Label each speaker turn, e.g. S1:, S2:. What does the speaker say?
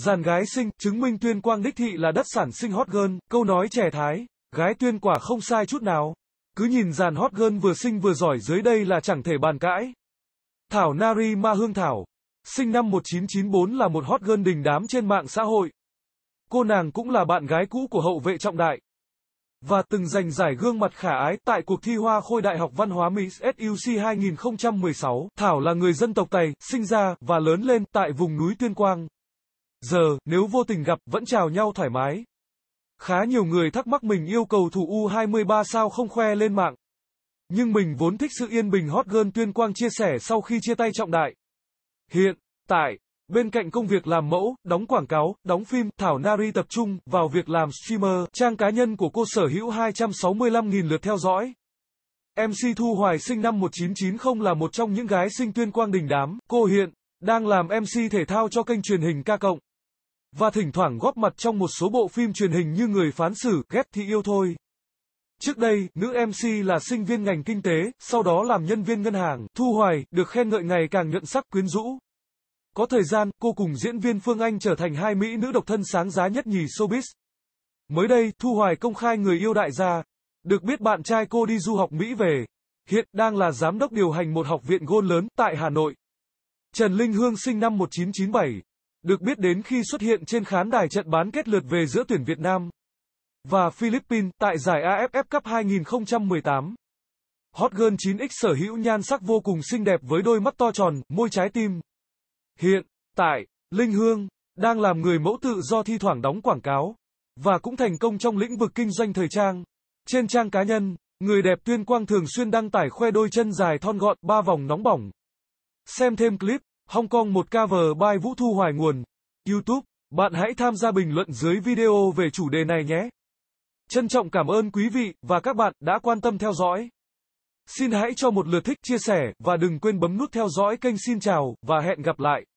S1: Giàn gái sinh, chứng minh tuyên quang đích thị là đất sản sinh hot girl, câu nói trẻ thái, gái tuyên quả không sai chút nào. Cứ nhìn giàn hot girl vừa sinh vừa giỏi dưới đây là chẳng thể bàn cãi. Thảo Nari Ma Hương Thảo, sinh năm 1994 là một hot girl đình đám trên mạng xã hội. Cô nàng cũng là bạn gái cũ của hậu vệ trọng đại. Và từng giành giải gương mặt khả ái tại cuộc thi Hoa Khôi Đại học Văn hóa Mỹ SUC 2016. Thảo là người dân tộc Tày, sinh ra và lớn lên tại vùng núi Tuyên Quang. Giờ, nếu vô tình gặp, vẫn chào nhau thoải mái. Khá nhiều người thắc mắc mình yêu cầu thủ U23 sao không khoe lên mạng. Nhưng mình vốn thích sự yên bình hot girl Tuyên Quang chia sẻ sau khi chia tay trọng đại. Hiện, tại, bên cạnh công việc làm mẫu, đóng quảng cáo, đóng phim, Thảo Nari tập trung vào việc làm streamer, trang cá nhân của cô sở hữu 265.000 lượt theo dõi. MC Thu Hoài sinh năm 1990 là một trong những gái sinh Tuyên Quang đình đám, cô hiện đang làm MC thể thao cho kênh truyền hình ca cộng và thỉnh thoảng góp mặt trong một số bộ phim truyền hình như Người phán xử, Ghét thì yêu thôi. Trước đây, nữ MC là sinh viên ngành kinh tế, sau đó làm nhân viên ngân hàng, Thu Hoài, được khen ngợi ngày càng nhuận sắc quyến rũ. Có thời gian, cô cùng diễn viên Phương Anh trở thành hai mỹ nữ độc thân sáng giá nhất nhì showbiz. Mới đây, Thu Hoài công khai người yêu đại gia. Được biết bạn trai cô đi du học Mỹ về. Hiện đang là giám đốc điều hành một học viện gôn lớn tại Hà Nội. Trần Linh Hương sinh năm 1997, được biết đến khi xuất hiện trên khán đài trận bán kết lượt về giữa tuyển Việt Nam và Philippines tại giải AFF Cup 2018. Hot Girl 9X sở hữu nhan sắc vô cùng xinh đẹp với đôi mắt to tròn, môi trái tim. Hiện, tại, Linh Hương, đang làm người mẫu tự do thi thoảng đóng quảng cáo, và cũng thành công trong lĩnh vực kinh doanh thời trang. Trên trang cá nhân, người đẹp tuyên quang thường xuyên đăng tải khoe đôi chân dài thon gọn, ba vòng nóng bỏng. Xem thêm clip. Hong Kong một cover by Vũ Thu Hoài Nguồn. YouTube, bạn hãy tham gia bình luận dưới video về chủ đề này nhé. Trân trọng cảm ơn quý vị và các bạn đã quan tâm theo dõi. Xin hãy cho một lượt thích chia sẻ và đừng quên bấm nút theo dõi kênh xin chào và hẹn gặp lại.